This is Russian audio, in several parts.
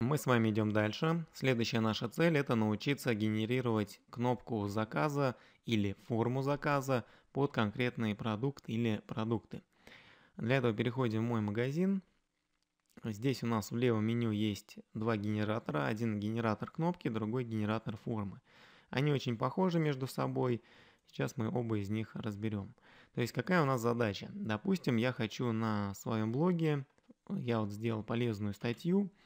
Мы с вами идем дальше. Следующая наша цель – это научиться генерировать кнопку заказа или форму заказа под конкретный продукт или продукты. Для этого переходим в мой магазин. Здесь у нас в левом меню есть два генератора. Один генератор кнопки, другой генератор формы. Они очень похожи между собой. Сейчас мы оба из них разберем. То есть какая у нас задача? Допустим, я хочу на своем блоге, я вот сделал полезную статью –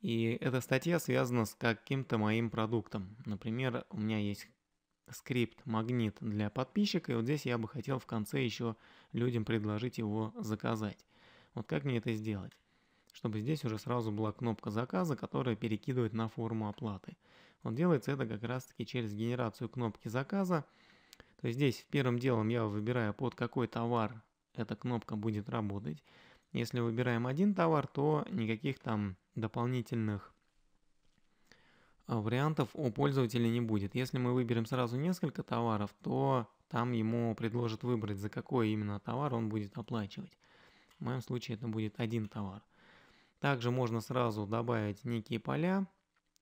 и эта статья связана с каким-то моим продуктом. Например, у меня есть скрипт магнит для подписчика, и вот здесь я бы хотел в конце еще людям предложить его заказать. Вот как мне это сделать? Чтобы здесь уже сразу была кнопка заказа, которая перекидывает на форму оплаты. Вот делается это как раз таки через генерацию кнопки заказа. То есть здесь первым делом я выбираю под какой товар эта кнопка будет работать. Если выбираем один товар, то никаких там дополнительных э, вариантов у пользователя не будет. Если мы выберем сразу несколько товаров, то там ему предложат выбрать, за какой именно товар он будет оплачивать. В моем случае это будет один товар. Также можно сразу добавить некие поля.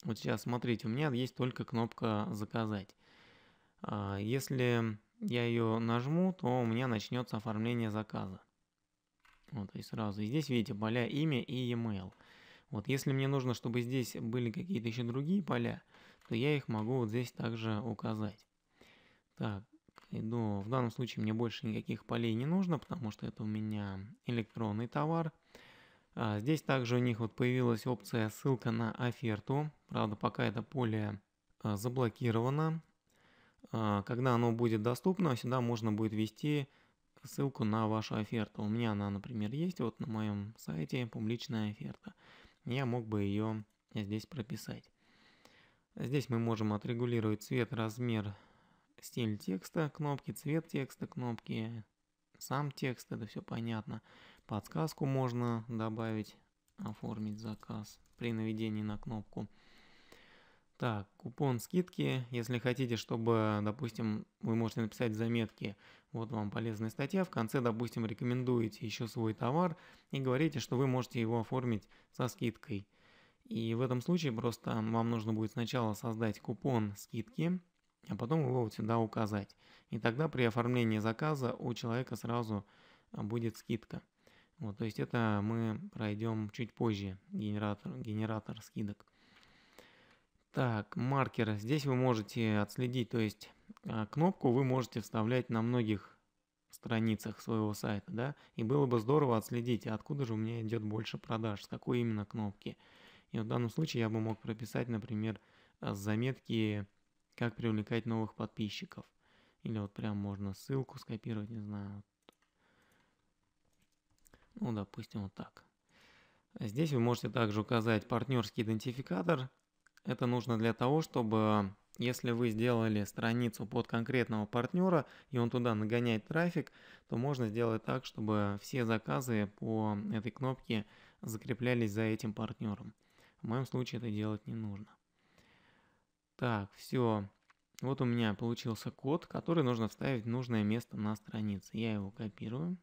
Вот сейчас, смотрите, у меня есть только кнопка «Заказать». А, если я ее нажму, то у меня начнется оформление заказа. Вот, и сразу. И здесь, видите, поля имя и email. Вот, если мне нужно, чтобы здесь были какие-то еще другие поля, то я их могу вот здесь также указать. Так, иду. В данном случае мне больше никаких полей не нужно, потому что это у меня электронный товар. А здесь также у них вот появилась опция ссылка на оферту. Правда, пока это поле а, заблокировано. А, когда оно будет доступно, сюда можно будет ввести ссылку на вашу оферту. У меня она, например, есть вот на моем сайте публичная оферта. Я мог бы ее здесь прописать. Здесь мы можем отрегулировать цвет, размер, стиль текста кнопки, цвет текста кнопки, сам текст, это все понятно. Подсказку можно добавить, оформить заказ при наведении на кнопку. Так, купон скидки. Если хотите, чтобы, допустим, вы можете написать заметки, вот вам полезная статья, в конце, допустим, рекомендуете еще свой товар и говорите, что вы можете его оформить со скидкой. И в этом случае просто вам нужно будет сначала создать купон скидки, а потом его вот сюда указать. И тогда при оформлении заказа у человека сразу а, будет скидка. Вот, то есть это мы пройдем чуть позже, генератор, генератор скидок. Так, маркер. Здесь вы можете отследить, то есть а, кнопку вы можете вставлять на многих страницах своего сайта, да, и было бы здорово отследить, а откуда же у меня идет больше продаж, с какой именно кнопки. И в данном случае я бы мог прописать, например, а, заметки, как привлекать новых подписчиков. Или вот прям можно ссылку скопировать, не знаю. Ну, допустим, вот так. Здесь вы можете также указать партнерский идентификатор, это нужно для того, чтобы если вы сделали страницу под конкретного партнера, и он туда нагоняет трафик, то можно сделать так, чтобы все заказы по этой кнопке закреплялись за этим партнером. В моем случае это делать не нужно. Так, все. Вот у меня получился код, который нужно вставить в нужное место на странице. Я его копирую.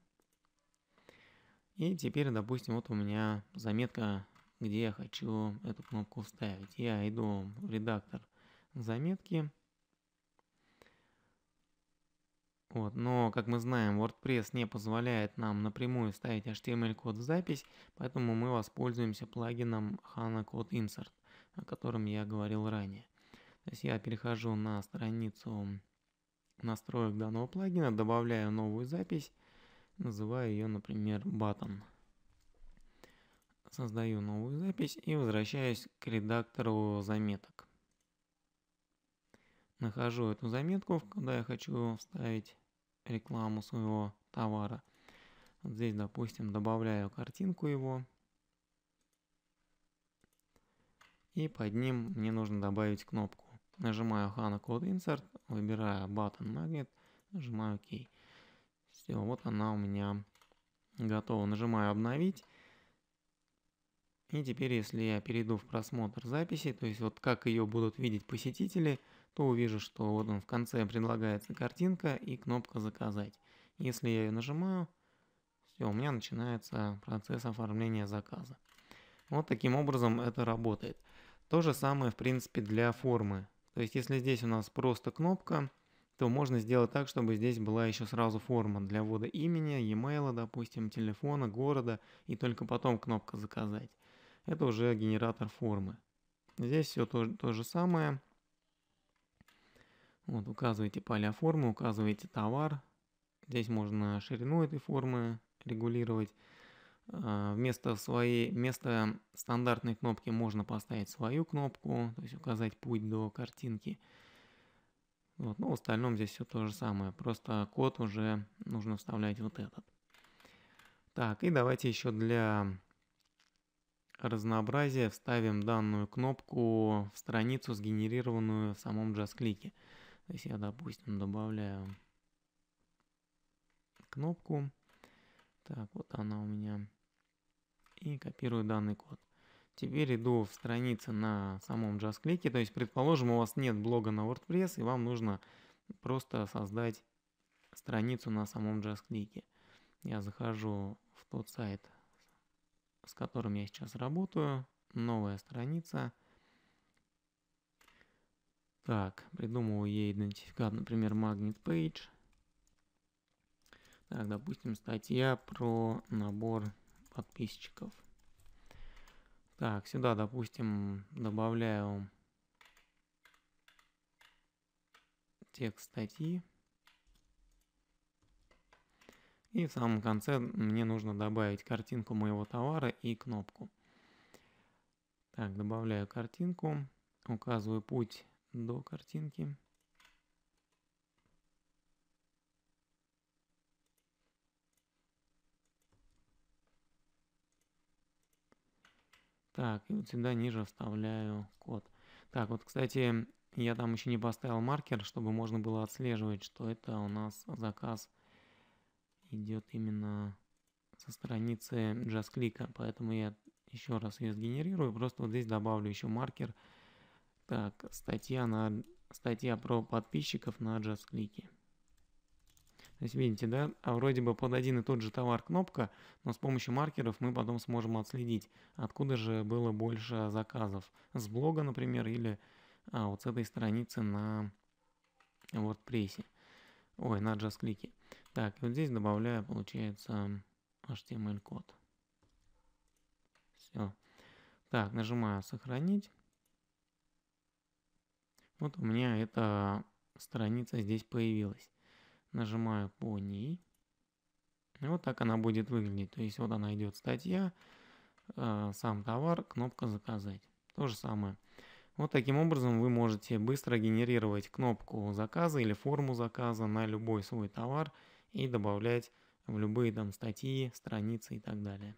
И теперь, допустим, вот у меня заметка где я хочу эту кнопку вставить. Я иду в редактор заметки. Вот, но, как мы знаем, WordPress не позволяет нам напрямую ставить HTML-код в запись, поэтому мы воспользуемся плагином HANA Code Insert, о котором я говорил ранее. То есть я перехожу на страницу настроек данного плагина, добавляю новую запись, называю ее, например, button. Создаю новую запись и возвращаюсь к редактору заметок. Нахожу эту заметку, куда я хочу вставить рекламу своего товара. Вот здесь, допустим, добавляю картинку его. И под ним мне нужно добавить кнопку. Нажимаю Hana Code Insert, выбираю Button Magnet, нажимаю OK. Все, вот она у меня готова. Нажимаю обновить. И теперь, если я перейду в просмотр записи, то есть вот как ее будут видеть посетители, то увижу, что вот он в конце предлагается картинка и кнопка «Заказать». Если я ее нажимаю, все, у меня начинается процесс оформления заказа. Вот таким образом это работает. То же самое, в принципе, для формы. То есть, если здесь у нас просто кнопка, то можно сделать так, чтобы здесь была еще сразу форма для ввода имени, e-mail, допустим, телефона, города, и только потом кнопка «Заказать» это уже генератор формы. Здесь все то, то же самое. Вот, указываете поля формы, указываете товар. Здесь можно ширину этой формы регулировать. А, вместо, своей, вместо стандартной кнопки можно поставить свою кнопку, то есть указать путь до картинки. Вот, но ну, в остальном здесь все то же самое, просто код уже нужно вставлять вот этот. Так, и давайте еще для разнообразие вставим данную кнопку в страницу, сгенерированную в самом JazzClick. То есть я, допустим, добавляю кнопку. Так, вот она у меня. И копирую данный код. Теперь иду в страницы на самом JazzClick. То есть, предположим, у вас нет блога на WordPress, и вам нужно просто создать страницу на самом JazzClick. Я захожу в тот сайт, с которым я сейчас работаю. Новая страница. Так, придумал ей идентификатор, например, Magnet Page. Так, допустим, статья про набор подписчиков. Так, сюда, допустим, добавляю текст статьи. И в самом конце мне нужно добавить картинку моего товара и кнопку. Так, добавляю картинку, указываю путь до картинки. Так, и вот сюда ниже вставляю код. Так, вот, кстати, я там еще не поставил маркер, чтобы можно было отслеживать, что это у нас заказ идет именно со страницы JustClick, поэтому я еще раз ее сгенерирую, просто вот здесь добавлю еще маркер. Так, статья, на, статья про подписчиков на JustClick. То есть видите, да, а вроде бы под один и тот же товар кнопка, но с помощью маркеров мы потом сможем отследить, откуда же было больше заказов. С блога, например, или а, вот с этой страницы на WordPress. Ой, на JustClick. Так, вот здесь добавляю, получается, HTML-код. Эм Все. Так, нажимаю «Сохранить». Вот у меня эта страница здесь появилась. Нажимаю по ней. И вот так она будет выглядеть. То есть вот она идет статья, э, сам товар, кнопка «Заказать». То же самое. Вот таким образом вы можете быстро генерировать кнопку заказа или форму заказа на любой свой товар – и добавлять в любые там статьи, страницы и так далее.